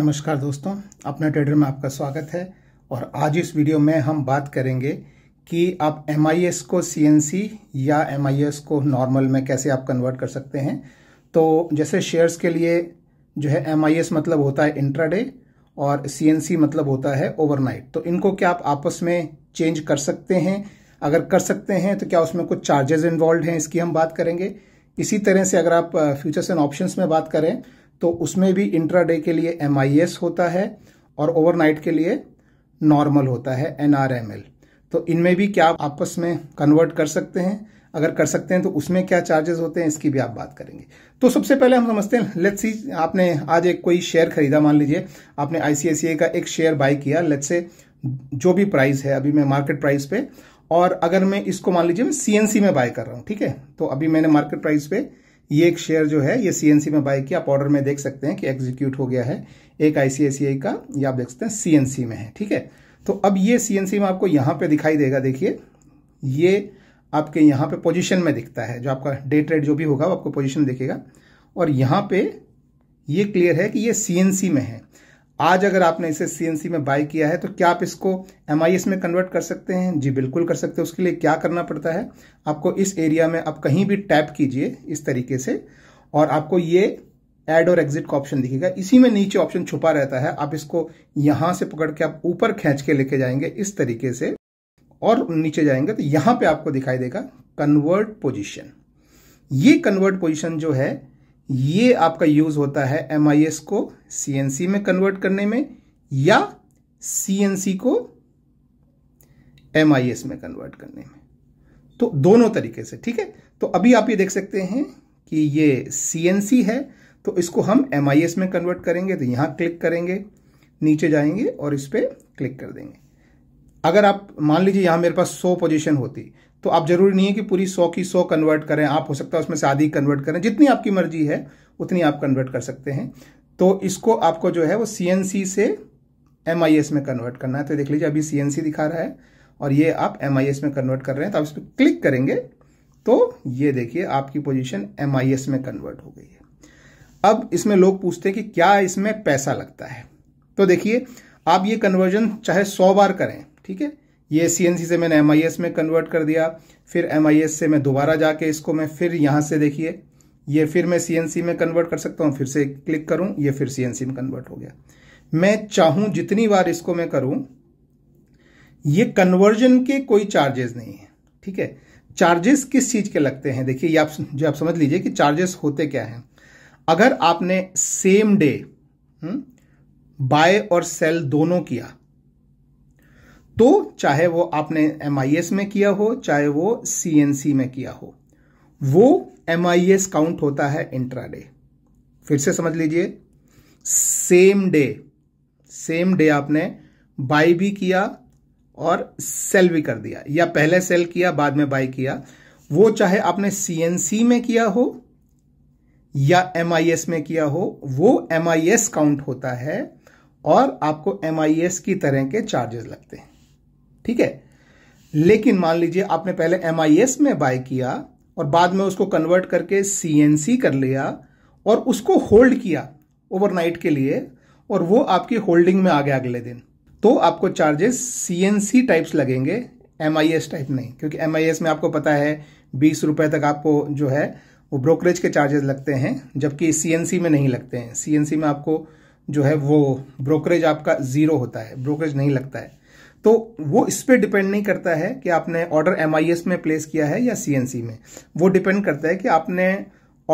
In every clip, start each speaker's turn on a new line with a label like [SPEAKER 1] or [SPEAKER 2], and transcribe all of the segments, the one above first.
[SPEAKER 1] नमस्कार दोस्तों अपना ट्रेडर में आपका स्वागत है और आज इस वीडियो में हम बात करेंगे कि आप एम को सी या एम को नॉर्मल में कैसे आप कन्वर्ट कर सकते हैं तो जैसे शेयर्स के लिए जो है एम मतलब होता है इंट्राडे और सी मतलब होता है ओवरनाइट तो इनको क्या आप आपस में चेंज कर सकते हैं अगर कर सकते हैं तो क्या उसमें कुछ चार्जेस इन्वॉल्व हैं इसकी हम बात करेंगे इसी तरह से अगर आप फ्यूचर्स एंड ऑप्शंस में बात करें तो उसमें भी इंट्रा के लिए एम होता है और ओवरनाइट के लिए नॉर्मल होता है एन तो इनमें भी क्या आपस में कन्वर्ट कर सकते हैं अगर कर सकते हैं तो उसमें क्या चार्जेस होते हैं इसकी भी आप बात करेंगे तो सबसे पहले हम समझते हैं लेट्स सी आपने आज एक कोई शेयर खरीदा मान लीजिए आपने आईसीआईसी का एक शेयर बाय किया लेट्स से जो भी प्राइस है अभी मैं मार्केट प्राइस पे और अगर मैं इसको मान लीजिए मैं सीएनसी में बाय कर रहा हूँ ठीक है तो अभी मैंने मार्केट प्राइस पे ये एक शेयर जो है ये सीएनसी में बाय किया आप ऑर्डर में देख सकते हैं कि एग्जीक्यूट हो गया है एक आईसीआईसीआई का ये आप देख सकते हैं सीएनसी में है ठीक है तो अब ये सीएनसी में आपको यहां पे दिखाई देगा देखिए ये आपके यहां पे पोजीशन में दिखता है जो आपका डे ट्रेड जो भी होगा वो आपको पोजिशन दिखेगा और यहां पर यह क्लियर है कि ये सीएनसी में है आज अगर आपने इसे सीएनसी में बाय किया है तो क्या आप इसको एम में कन्वर्ट कर सकते हैं जी बिल्कुल कर सकते हैं उसके लिए क्या करना पड़ता है आपको इस एरिया में आप कहीं भी टैप कीजिए इस तरीके से और आपको ये एड और एग्जिट का ऑप्शन दिखेगा इसी में नीचे ऑप्शन छुपा रहता है आप इसको यहां से पकड़ के आप ऊपर खींच के लेके जाएंगे इस तरीके से और नीचे जाएंगे तो यहां पे आपको दिखाई देगा कन्वर्ट पोजीशन ये कन्वर्ट पोजीशन जो है ये आपका यूज होता है एम को सी में कन्वर्ट करने में या सी को एम में कन्वर्ट करने में तो दोनों तरीके से ठीक है तो अभी आप ये देख सकते हैं कि ये सी है तो इसको हम एम में कन्वर्ट करेंगे तो यहां क्लिक करेंगे नीचे जाएंगे और इस पर क्लिक कर देंगे अगर आप मान लीजिए यहां मेरे पास सौ पोजीशन होती तो आप जरूरी नहीं है कि पूरी सौ की सौ कन्वर्ट करें आप हो सकता है उसमें से आधी कन्वर्ट करें जितनी आपकी मर्जी है उतनी आप कन्वर्ट कर सकते हैं तो इसको आपको जो है वो सी से एम में कन्वर्ट करना है तो देख लीजिए अभी सी दिखा रहा है और ये आप एम में कन्वर्ट कर रहे हैं तो आप इस पर क्लिक करेंगे तो ये देखिए आपकी पोजीशन एम में कन्वर्ट हो गई है अब इसमें लोग पूछते हैं कि क्या इसमें पैसा लगता है तो देखिए आप ये कन्वर्जन चाहे सौ बार करें ठीक है ये सी से मैंने एम में कन्वर्ट कर दिया फिर एम से मैं दोबारा जाके इसको मैं फिर यहां से देखिए ये फिर मैं सी में कन्वर्ट कर सकता हूं फिर से क्लिक करूं ये फिर सी में कन्वर्ट हो गया मैं चाहूं जितनी बार इसको मैं करूं ये कन्वर्जन के कोई चार्जेस नहीं है ठीक है चार्जेस किस चीज़ के लगते हैं देखिए ये आप जो आप समझ लीजिए कि चार्जेस होते क्या हैं अगर आपने सेम डे बाय और सेल दोनों किया तो चाहे वो आपने एम में किया हो चाहे वो सी में किया हो वो एम काउंट होता है डे फिर से समझ लीजिए सेम डे सेम डे आपने बाई भी किया और सेल भी कर दिया या पहले सेल किया बाद में बाई किया वो चाहे आपने सी में किया हो या एम में किया हो वो एम काउंट होता है और आपको एम की तरह के चार्जेस लगते हैं ठीक है लेकिन मान लीजिए आपने पहले एम में बाय किया और बाद में उसको कन्वर्ट करके सी कर लिया और उसको होल्ड किया ओवरनाइट के लिए और वो आपकी होल्डिंग में आ गया अगले दिन तो आपको चार्जेस सी टाइप्स लगेंगे एम टाइप नहीं क्योंकि एम में आपको पता है बीस रुपए तक आपको जो है वो ब्रोकरेज के चार्जेस लगते हैं जबकि सी में नहीं लगते हैं सी में आपको जो है वो ब्रोकरेज आपका ज़ीरो होता है ब्रोकरेज नहीं लगता है तो वो इस पर डिपेंड नहीं करता है कि आपने ऑर्डर एम में प्लेस किया है या सी में वो डिपेंड करता है कि आपने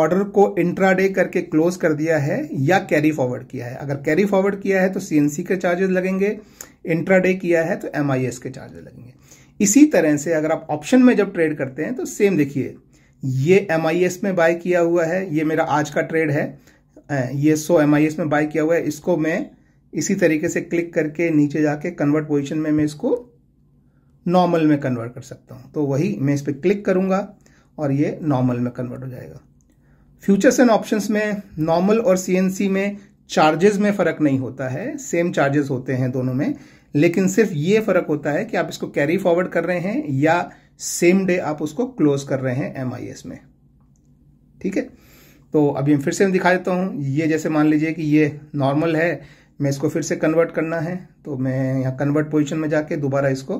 [SPEAKER 1] ऑर्डर को इंट्राडे करके क्लोज कर दिया है या कैरी फॉरवर्ड किया है अगर कैरी फॉरवर्ड किया है तो सीएनसी के चार्जेस लगेंगे इंट्राडे किया है तो एम के चार्जेस लगेंगे इसी तरह से अगर आप ऑप्शन में जब ट्रेड करते हैं तो सेम देखिए ये एम में बाय किया हुआ है ये मेरा आज का ट्रेड है ये सो एम में बाय किया हुआ है इसको मैं इसी तरीके से क्लिक करके नीचे जाके कन्वर्ट पोजिशन में मैं इसको नॉर्मल में कन्वर्ट कर सकता हूँ तो वही मैं इस पर क्लिक करूँगा और ये नॉर्मल में कन्वर्ट हो जाएगा फ्यूचर्स एंड ऑप्शंस में नॉर्मल और सीएनसी में चार्जेस में फ़र्क नहीं होता है सेम चार्जेस होते हैं दोनों में लेकिन सिर्फ ये फ़र्क होता है कि आप इसको कैरी फॉरवर्ड कर रहे हैं या सेम डे आप उसको क्लोज कर रहे हैं एम में ठीक है तो अभी फिर से दिखा देता हूँ ये जैसे मान लीजिए कि ये नॉर्मल है मैं इसको फिर से कन्वर्ट करना है तो मैं यहाँ कन्वर्ट पोजिशन में जाके दोबारा इसको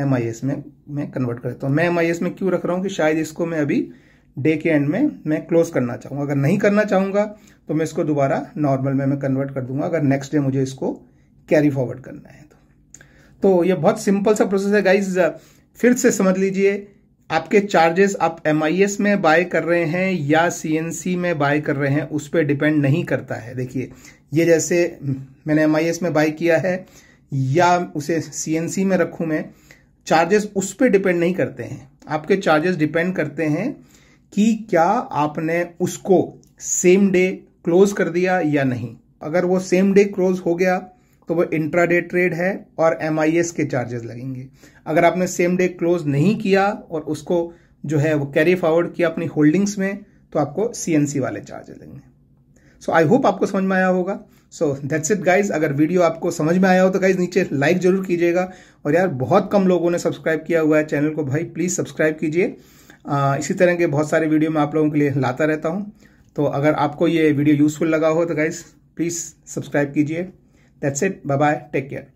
[SPEAKER 1] एम आई एस में मैं कन्वर्ट कर देता हूँ मैं एम आई एस में क्यों रख रहा हूँ कि शायद इसको मैं अभी डे के एंड में मैं क्लोज करना चाहूँगा अगर नहीं करना चाहूँगा तो मैं इसको दोबारा नॉर्मल में मैं कन्वर्ट कर दूंगा अगर नेक्स्ट डे मुझे इसको कैरी फॉरवर्ड करना है तो तो ये बहुत सिंपल सा प्रोसेस है गाइज फिर से समझ लीजिए आपके चार्जेस आप एम में बाय कर रहे हैं या सी में बाय कर रहे हैं उस पर डिपेंड नहीं करता है देखिए ये जैसे मैंने एम में बाय किया है या उसे सी में रखूँ मैं चार्जेस उस पर डिपेंड नहीं करते हैं आपके चार्जेस डिपेंड करते हैं कि क्या आपने उसको सेम डे क्लोज कर दिया या नहीं अगर वो सेम डे क्लोज हो गया तो वो इंट्राडे ट्रेड है और एम के चार्जेस लगेंगे अगर आपने सेम डे क्लोज नहीं किया और उसको जो है वो कैरी फॉरवर्ड किया अपनी होल्डिंग्स में तो आपको सी वाले चार्जेस लगेंगे सो आई होप आपको समझ में आया होगा सो दैट्स इट गाइज अगर वीडियो आपको समझ में आया हो तो गाइज नीचे लाइक जरूर कीजिएगा और यार बहुत कम लोगों ने सब्सक्राइब किया हुआ है चैनल को भाई प्लीज़ सब्सक्राइब कीजिए इसी तरह के बहुत सारे वीडियो मैं आप लोगों के लिए लाता रहता हूँ तो अगर आपको ये वीडियो यूज़फुल लगा हो तो गाइज़ प्लीज़ सब्सक्राइब कीजिए That's it. Bye bye. Take care.